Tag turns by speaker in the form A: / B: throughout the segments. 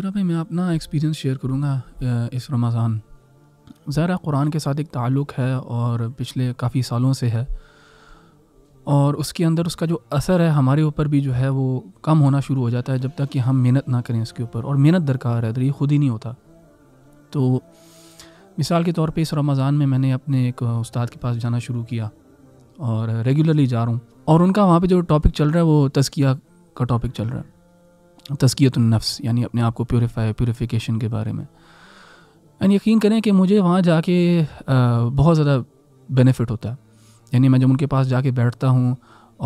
A: सागरा भाई मैं अपना एक्सपीरियंस शेयर करूँगा इस रमज़ान ज़रा कुरान के साथ एक ताल्लुक़ है और पिछले काफ़ी सालों से है और उसके अंदर उसका जो असर है हमारे ऊपर भी जो है वो कम होना शुरू हो जाता है जब तक कि हम मेहनत ना करें इसके ऊपर और मेहनत दरकार है तो ये ख़ुद ही नहीं होता तो मिसाल के तौर पे इस रमज़ान में मैंने अपने एक उस्ताद के पास जाना शुरू किया और रेगुलरली जा रहा हूँ और उनका वहाँ पे जो टॉपिक चल रहा है वो तस्किया का टॉपिक चल रहा है नफ्स यानी अपने आप को प्योरीफाई प्योरीफिकेशन के बारे में एंड यकीन करें कि मुझे वहाँ जाके बहुत ज़्यादा बेनिफिट होता है यानी मैं जब उनके पास जाके बैठता हूँ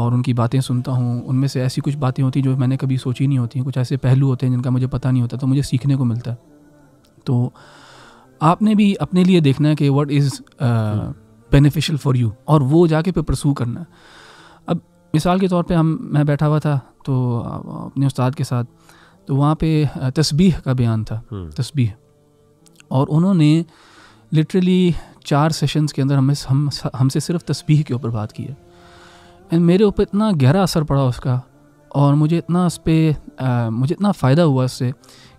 A: और उनकी बातें सुनता हूँ उनमें से ऐसी कुछ बातें होती हैं जो मैंने कभी सोची नहीं होती कुछ ऐसे पहलू होते हैं जिनका मुझे पता नहीं होता तो मुझे सीखने को मिलता है तो आपने भी अपने लिए देखना है कि what is beneficial for you और वो जाके पे प्रसू करना अब मिसाल के तौर पे हम मैं बैठा हुआ था तो अपने उस्ताद के साथ तो वहाँ पे तस्बीह का बयान था हम्म। तस्बीह और उन्होंने लिटरली चार सेशंस के अंदर हमें हम हमसे सिर्फ तस्बीह के ऊपर बात की है एंड मेरे ऊपर इतना गहरा असर पड़ा उसका और मुझे इतना उस पर मुझे इतना फ़ायदा हुआ उससे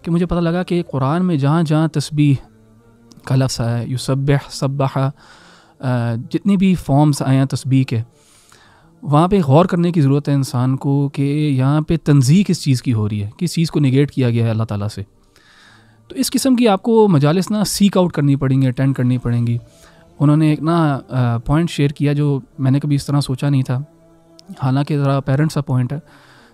A: कि मुझे पता लगा कि कुरान में जहाँ जहाँ तस्बीह का लफ्स आया यूसब सब जितनी भी फॉर्म्स आए हैं तस्बीह के वहाँ पे गौर करने की ज़रूरत है इंसान को कि यहाँ पे तनजी किस चीज़ की हो रही है किस चीज़ को निगेट किया गया है अल्लाह ताला से तो इस किस्म की आपको मजालस ना सीक आउट करनी पड़ेंगी अटेंड करनी पड़ेंगी उन्होंने एक ना पॉइंट शेयर किया जो मैंने कभी इस तरह सोचा नहीं था हालांकि ज़रा पेरेंट्स का पॉइंट है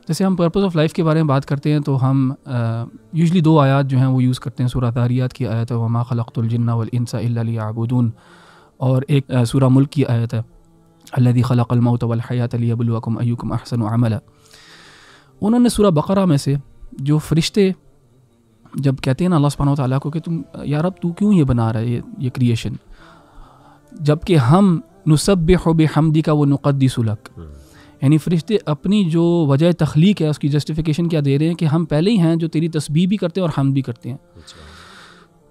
A: जैसे हम पर्पज़ ऑफ लाइफ के बारे में बात करते हैं तो हम यूजली दो आयात जो हैं वो यूज़ करते हैं सूरा दारियात की आयत है वमा खलकतुलजन्ना वलसा आबूदून और एक सूरा मुल्क की आयत है अल्लादी खलमौत अयुकम अहसन अमला उन्होंने सूर्य बकरा में से जो फरिश्ते जब कहते हैं ना अल्लाह सुबहाना को कि तुम यार अब तू क्यों ये बना रहा है ये ये क्रिएशन जबकि हम नुसब हब हमदी का वो नुकदी सुलक यानी फरिश्ते अपनी जो वजह तख्लीक है उसकी जस्टिफिकेशन क्या दे रहे हैं कि हम पहले ही हैं जो तेरी तस्बी भी करते हैं और हम भी करते हैं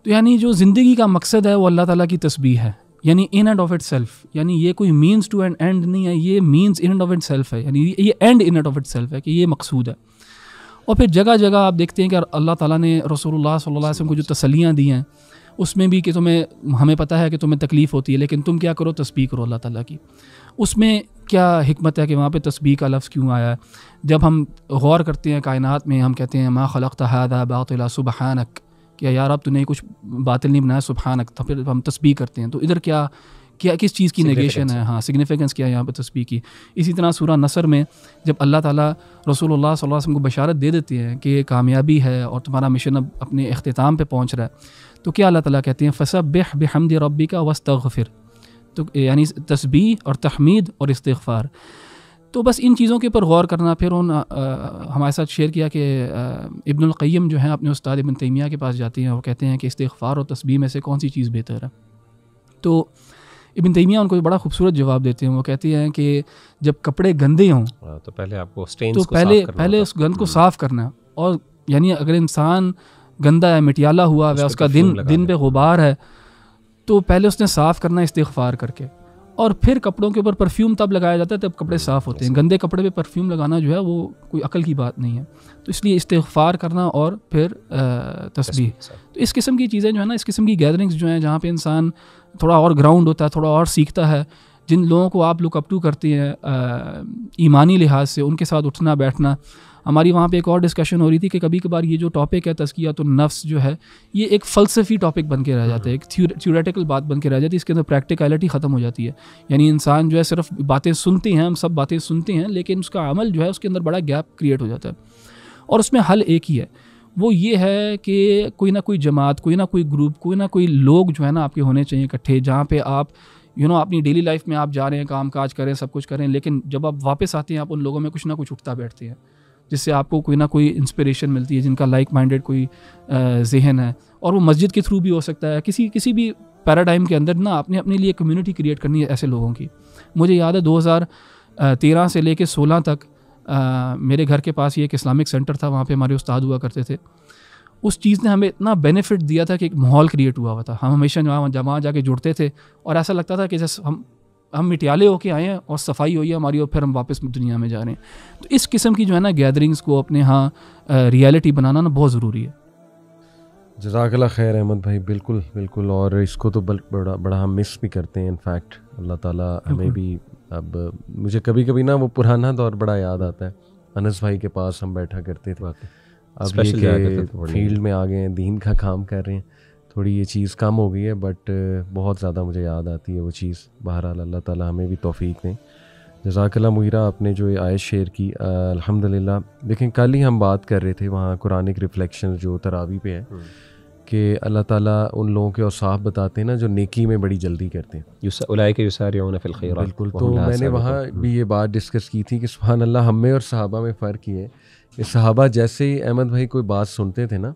A: तो यानी जो ज़िंदगी का मकसद है वो अल्लाह ताला की तस्बी है यानी in and of itself यानी ये कोई मीन्स टू एंड एंड नहीं है ये means in and of itself है यानी ये end in and of itself है कि ये मकसूद है और फिर जगह जगह आप देखते हैं कि अल्लाह ताला ने रसूलुल्लाह सल्लल्लाहु अलैहि वसल्लम को जो तसलियाँ दी हैं उसमें भी कि तुम्हें हमें पता है कि तुम्हें तकलीफ़ होती है लेकिन तुम क्या करो तस्बीह करो अल्लाह ताला की उसमें क्या हमत है कि वहाँ पे तस्बीह का लफ्ज़ क्यों आया है जब हम गौर करते हैं कायनात में हम कहते हैं माँ खलक तहादा बातला सुबहानक कि यार अब तूने कुछ बातिल नहीं बनाया सुबहानक था फिर हम तस्बी करते हैं तो इधर क्या क्या किस चीज़ की नेगेशन है हाँ सिग्निफिकेंस क्या है यहाँ पर तस्बी की इसी तरह सूरा नसर में जब अल्लाह ताला रसूल सल्लल्लाहु वसल्लम को बशारत दे देती है कि ये कामयाबी है और तुम्हारा मिशन अब अपने अख्ताम पर पहुँच रहा है तो क्या अल्लाह ताला कहते हैं फ़सा बेह बेहमद रबी का वस्त तो यानी तस्बी और तहमीद और इस्तफ़ार तो बस इन चीज़ों के ऊपर गौर करना फिर उन हमारे साथ शेयर किया कि इब्नक़ीम जो हैं अपने उस्ताद इबन तैमिया के पास जाते हैं और कहते हैं कि इस्तफ़ार और तस्बी में से कौन सी चीज़ बेहतर है तो इबन तैमिया उनको बड़ा खूबसूरत जवाब देते हैं वो कहते हैं कि जब कपड़े गंदे हों हाँ, तो पहले आपको तो पहले पहले उस गंद को हम्म। साफ़ करना और यानी अगर इंसान गंदा है मिटियाला हुआ है उसका दिन दिन पे गुबार है तो पहले उसने साफ़ करना इस्तफ़ार करके और फिर कपड़ों के ऊपर परफ्यूम तब लगाया जाता है तब कपड़े साफ़ होते हैं गंदे कपड़े पे परफ्यूम लगाना जो है वो कोई अकल की बात नहीं है तो इसलिए इस्तफार करना और फिर तस्वीर तो इस किस्म की चीज़ें जो है ना इस किस्म की गैदरिंग्स जो हैं जहाँ पर इंसान थोड़ा और ग्राउंड होता है थोड़ा और सीखता है जिन लोगों को आप लुकअप टू करते हैं ईमानी लिहाज से उनके साथ उठना बैठना हमारी वहाँ पे एक और डिस्कशन हो रही थी कि कभी कभार ये जो टॉपिक है तस्किया तो नफ्स जो है ये एक फ़लसफ़ी टॉपिक बन के रह जाता है एक थ्योरेटिकल बात बन के रह जाती है इसके अंदर प्रैक्टिकलिटी ख़त्म हो जाती है यानी इंसान जो है सिर्फ बातें सुनते हैं हम सब बातें सुनते हैं लेकिन उसका अमल जो है उसके अंदर बड़ा गैप क्रिएट हो जाता है और उसमें हल एक ही है वो ये है कि कोई ना कोई जमात कोई ना कोई ग्रुप कोई ना कोई लोग जो है ना आपके होने चाहिए इकट्ठे जहाँ पे आप यू you नो know, अपनी डेली लाइफ में आप जा रहे हैं काम काज करें सब कुछ करें लेकिन जब आप वापस आते हैं आप उन लोगों में कुछ ना कुछ उठता बैठते हैं जिससे आपको कोई ना कोई इंस्पिरेशन मिलती है जिनका लाइक माइंडेड कोई जहन है और वो मस्जिद के थ्रू भी हो सकता है किसी किसी भी पैराडाइम के अंदर ना आपने अपने लिए कम्युनिटी क्रिएट करनी है ऐसे लोगों की मुझे याद है 2013 से लेके 16 तक आ, मेरे घर के पास ही एक इस्लामिक सेंटर था वहाँ पे हमारे उस्ताद हुआ करते थे उस चीज़ ने हमें इतना बेनिफिट दिया था कि एक माहौल क्रिएट हुआ हुआ था हम हमेशा जहाँ जहाँ जाके जुड़ते थे और ऐसा लगता था कि जैसे हम हम मिटियाले होके आए हैं और सफाई हुई है हमारी और फिर हम वापस दुनिया में जा रहे हैं तो इस किस्म की जो है ना गैदरिंग्स को अपने यहाँ रियलिटी बनाना ना बहुत ज़रूरी है
B: जजाकला खैर अहमद भाई बिल्कुल बिल्कुल और इसको तो बड़ा बड़ा हम मिस भी करते हैं इनफैक्ट अल्लाह ताला हमें भी अब मुझे कभी कभी ना वो पुराना दौर बड़ा याद आता है अनस भाई के पास हम बैठा करते थे अब ये फील्ड तो में आ गए हैं दीन का काम कर रहे हैं थोड़ी ये चीज़ कम हो गई है बट बहुत ज़्यादा मुझे याद आती है वो चीज़ बहरहाल अल्लाह ताला हमें भी तोफ़ी ने जजाकला मुहरा आपने जो आयत शेयर की अल्हम्दुलिल्लाह देखें कल ही हम बात कर रहे थे वहाँ कुरानिक रिफ्लेक्शन जो तरावी पे है कि अल्लाह ताला उन लोगों के औसाफ बताते हैं ना जो नेकी में बड़ी जल्दी करते हैं के फिल खैरात बिल्कुल तो मैंने वहाँ भी ये बात डिस्कस की थी कि सुबहान अल्लाह हमें और सहाबा में फ़र्क ये है कि सहाबा जैसे ही अहमद भाई कोई बात सुनते थे ना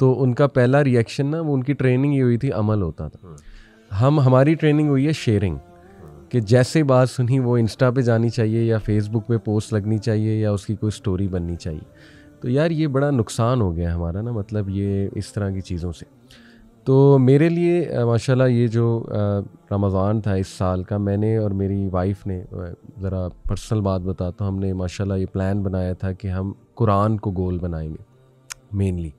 B: तो उनका पहला रिएक्शन ना वो उनकी ट्रेनिंग ये हुई थी अमल होता था हम हमारी ट्रेनिंग हुई है शेयरिंग कि जैसे बात सुनी वो इंस्टा पे जानी चाहिए या फेसबुक पे पोस्ट लगनी चाहिए या उसकी कोई स्टोरी बननी चाहिए तो यार ये बड़ा नुकसान हो गया हमारा ना मतलब ये इस तरह की चीज़ों से तो मेरे लिए माशाल्लाह ये जो रमज़ान था इस साल का मैंने और मेरी वाइफ ने ज़रा पर्सनल बात बता तो हमने माशाल्लाह ये प्लान बनाया था कि हम कुरान को गोल बनाएंगे मेनली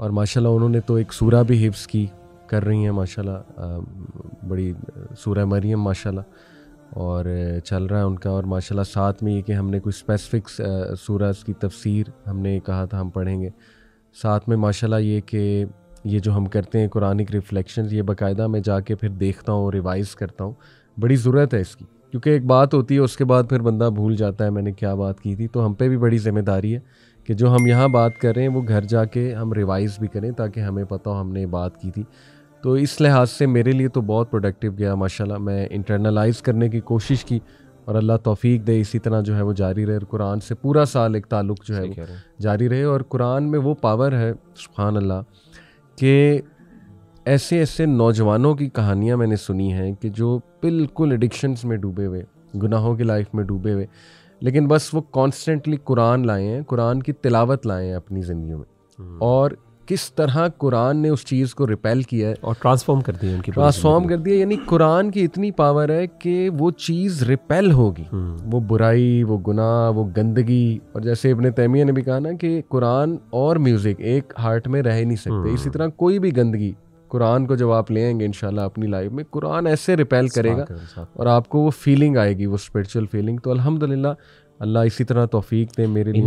B: और माशाल्लाह उन्होंने तो एक सूरा भी हिफ्स की कर रही हैं माशाल्लाह बड़ी सूरह मरियम माशाल्लाह और चल रहा है उनका और माशाल्लाह साथ में ये कि हमने कोई स्पेसिफिक सूरज की तफसीर हमने कहा था हम पढ़ेंगे साथ में माशाल्लाह ये कि ये जो हम करते हैं कुरानिक रिफ्लेक्शन ये बाकायदा मैं जाके फिर देखता हूँ रिवाइज़ करता हूँ बड़ी ज़रूरत है इसकी क्योंकि एक बात होती है उसके बाद फिर बंदा भूल जाता है मैंने क्या बात की थी तो हम पे भी बड़ी जिम्मेदारी है कि जो हम यहाँ बात कर रहे हैं वो घर जाके हम रिवाइज़ भी करें ताकि हमें पता हो हमने बात की थी तो इस लिहाज से मेरे लिए तो बहुत प्रोडक्टिव गया माशाल्लाह मैं इंटरनलाइज करने की कोशिश की और अल्लाह तौफीक दे इसी तरह जो है वो जारी रहे और कुरान से पूरा साल एक ताल्लुक जो है वो जारी रहे और कुरान में वो पावर है सुबहान अल्लाह के ऐसे ऐसे नौजवानों की कहानियाँ मैंने सुनी हैं कि जो बिल्कुल एडिक्शंस में डूबे हुए गुनाहों की लाइफ में डूबे हुए लेकिन बस वो कॉन्स्टेंटली कुरान लाए हैं कुरान की तिलावत लाए हैं अपनी ज़िंदगी में हम्म। और किस तरह कुरान ने उस चीज़ को रिपेल किया है और ट्रांसफॉर्म कर दिया उनकी ट्रांसफॉर्म कर दिया यानी कुरान की इतनी पावर है कि वो चीज़ रिपेल होगी हम्म। वो बुराई वो गुनाह वो गंदगी और जैसे इबन तैमिया ने भी कहा ना कि कुरान और म्यूज़िक एक हार्ट में रह नहीं सकते हम्म। इसी तरह कोई भी गंदगी कुरान को जब आप लेंगे इन अपनी लाइफ में कुरान ऐसे रिपेल करेगा और आपको वो फीलिंग आएगी वो स्पिरिचुअल फीलिंग तो अलहमदिल्ला अल्लाह इसी तरह तोफ़ी दे मेरे लिए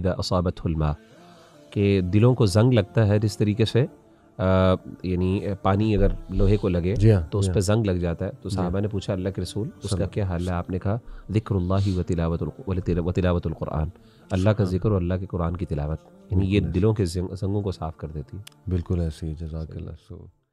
B: इदा के दिलों को जंग लगता है जिस तरीके से यानी पानी अगर लोहे को लगे हाँ, तो उस हाँ। पर जंग लग जाता है तो हाँ। साहबा ने पूछा अल्लाह के रसूल उसका क्या हाल है आपने कहा जिक्र व तिलावत व तिलावत अल्लाह का जिक्र और अल्लाह के कुरान की तिलावत यानी ये दिलों के संगों को साफ़ कर देती है बिल्कुल ऐसे ही जजाकल्ला